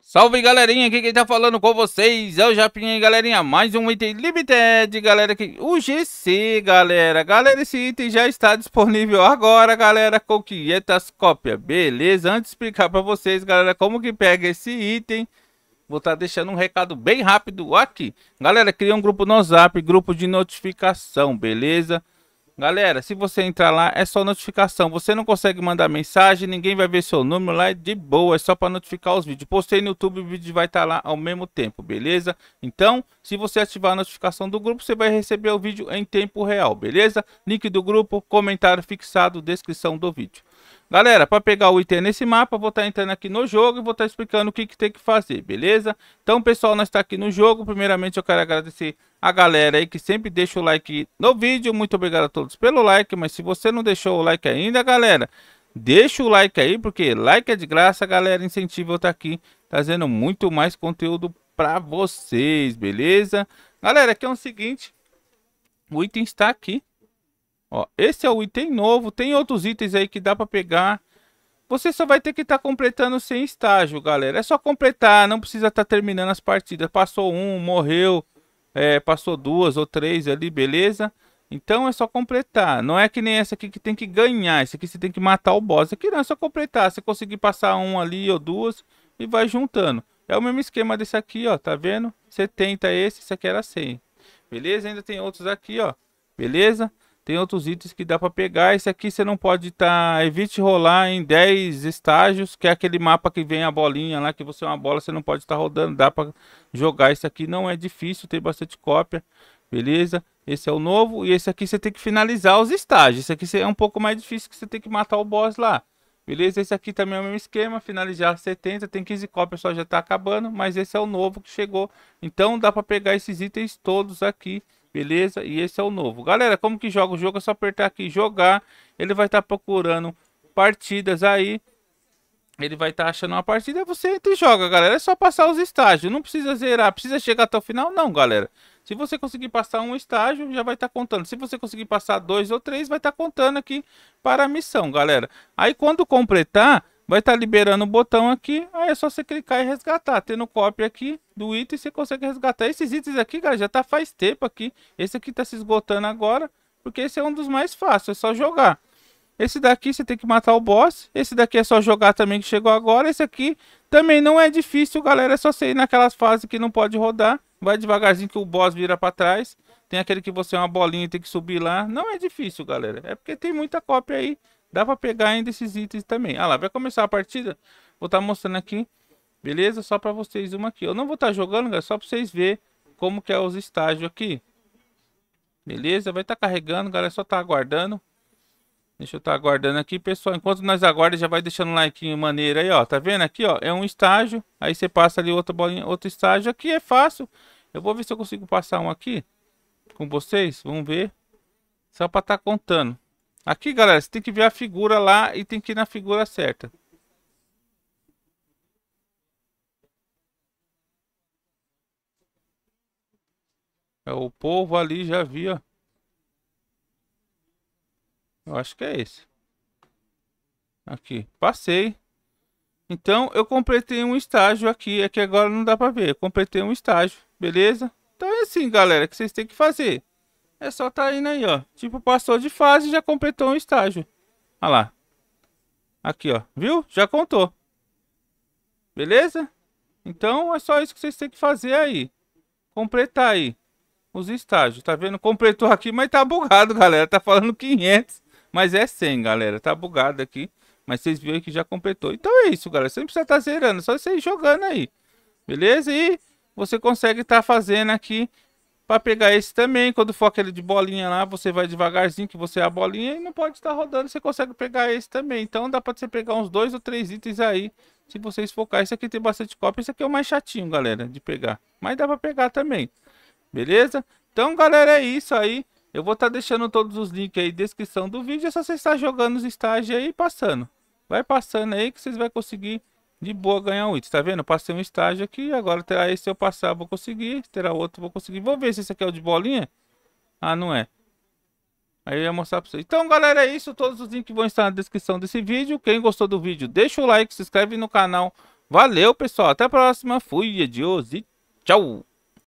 Salve galerinha, aqui quem tá falando com vocês é o Japinha galerinha, mais um item limited, galera, que o GC, galera, galera, esse item já está disponível agora, galera, com 500 cópias, beleza? Antes de explicar pra vocês, galera, como que pega esse item, vou estar tá deixando um recado bem rápido aqui. Galera, cria um grupo no WhatsApp, grupo de notificação, beleza? Beleza? Galera, se você entrar lá, é só notificação. Você não consegue mandar mensagem, ninguém vai ver seu número lá, é de boa. É só para notificar os vídeos. Postei no YouTube, o vídeo vai estar tá lá ao mesmo tempo, beleza? Então, se você ativar a notificação do grupo, você vai receber o vídeo em tempo real, beleza? Link do grupo, comentário fixado, descrição do vídeo. Galera, para pegar o item nesse mapa, vou estar tá entrando aqui no jogo e vou estar tá explicando o que, que tem que fazer, beleza? Então, pessoal, nós está aqui no jogo. Primeiramente, eu quero agradecer a galera aí que sempre deixa o like no vídeo. Muito obrigado a todos pelo like, mas se você não deixou o like ainda, galera, deixa o like aí, porque like é de graça, galera. Incentivo eu estar tá aqui trazendo muito mais conteúdo para vocês, beleza? Galera, aqui é o seguinte, o item está aqui. Ó, esse é o item novo, tem outros itens aí que dá para pegar. Você só vai ter que estar tá completando sem estágio, galera. É só completar, não precisa estar tá terminando as partidas. Passou um, morreu, é, passou duas ou três ali, beleza? Então é só completar. Não é que nem essa aqui que tem que ganhar. Essa aqui você tem que matar o boss. Aqui não, é só completar. Você conseguir passar um ali ou duas e vai juntando. É o mesmo esquema desse aqui, ó, tá vendo? 70 esse, esse aqui era 100. Beleza? Ainda tem outros aqui, ó. Beleza? Tem outros itens que dá para pegar. Esse aqui você não pode estar... Tá... Evite rolar em 10 estágios, que é aquele mapa que vem a bolinha lá, que você é uma bola, você não pode estar tá rodando. Dá para jogar isso aqui, não é difícil, tem bastante cópia. Beleza? Esse é o novo. E esse aqui você tem que finalizar os estágios. Esse aqui é um pouco mais difícil, que você tem que matar o boss lá. Beleza? Esse aqui também é o mesmo esquema, finalizar 70, tem 15 cópias, só já tá acabando, mas esse é o novo que chegou. Então dá para pegar esses itens todos aqui, beleza? E esse é o novo. Galera, como que joga o jogo? É só apertar aqui jogar, ele vai estar tá procurando partidas aí. Ele vai estar tá achando uma partida, você entra e joga, galera. É só passar os estágios, não precisa zerar, precisa chegar até o final não, galera. Se você conseguir passar um estágio, já vai estar tá contando. Se você conseguir passar dois ou três, vai estar tá contando aqui para a missão, galera. Aí quando completar, vai estar tá liberando o botão aqui. Aí é só você clicar e resgatar. Tendo cópia aqui do item, você consegue resgatar. Esses itens aqui, galera, já está faz tempo aqui. Esse aqui está se esgotando agora, porque esse é um dos mais fáceis, é só jogar. Esse daqui você tem que matar o boss. Esse daqui é só jogar também que chegou agora. Esse aqui também não é difícil, galera. É só você ir naquelas fases que não pode rodar. Vai devagarzinho que o boss vira para trás. Tem aquele que você é uma bolinha e tem que subir lá. Não é difícil, galera. É porque tem muita cópia aí. Dá para pegar ainda esses itens também. Ah lá, vai começar a partida. Vou estar tá mostrando aqui. Beleza? Só para vocês uma aqui. Eu não vou estar tá jogando, galera. Só para vocês verem como que é os estágios aqui. Beleza? Vai estar tá carregando, galera. Só tá aguardando. Deixa eu estar tá aguardando aqui, pessoal. Enquanto nós aguardamos, já vai deixando um like maneiro aí, ó. Tá vendo aqui, ó? É um estágio. Aí você passa ali outra bolinha, outro estágio. Aqui é fácil. Eu vou ver se eu consigo passar um aqui com vocês. Vamos ver. Só para estar tá contando. Aqui, galera, você tem que ver a figura lá e tem que ir na figura certa. É, o povo ali já via. Eu acho que é esse. Aqui, passei. Então, eu completei um estágio aqui. É que agora não dá pra ver. Eu completei um estágio, beleza? Então é assim, galera, que vocês têm que fazer. É só tá indo aí, ó. Tipo, passou de fase e já completou um estágio. Olha lá. Aqui, ó. Viu? Já contou. Beleza? Então, é só isso que vocês têm que fazer aí. Completar aí os estágios. Tá vendo? Completou aqui, mas tá bugado, galera. Tá falando 500. Mas é 100, galera. Tá bugado aqui. Mas vocês viram que já completou. Então é isso, galera. Você não precisa estar tá zerando. É só você ir jogando aí. Beleza? E você consegue estar tá fazendo aqui para pegar esse também. Quando for aquele de bolinha lá, você vai devagarzinho que você é a bolinha e não pode estar rodando. Você consegue pegar esse também. Então dá para você pegar uns dois ou três itens aí. Se vocês focar, esse aqui tem bastante cópia. Esse aqui é o mais chatinho, galera, de pegar. Mas dá para pegar também. Beleza? Então, galera, é isso aí. Eu vou estar tá deixando todos os links aí, descrição do vídeo. É só você estar jogando os estágios aí e passando. Vai passando aí que vocês vão conseguir de boa ganhar um item. Tá vendo? Eu passei um estágio aqui. Agora terá esse eu passar, vou conseguir. Terá outro, vou conseguir. Vou ver se esse aqui é o de bolinha. Ah, não é. Aí eu ia mostrar pra vocês. Então, galera, é isso. Todos os links vão estar na descrição desse vídeo. Quem gostou do vídeo, deixa o like, se inscreve no canal. Valeu, pessoal. Até a próxima. Fui, adiós e tchau.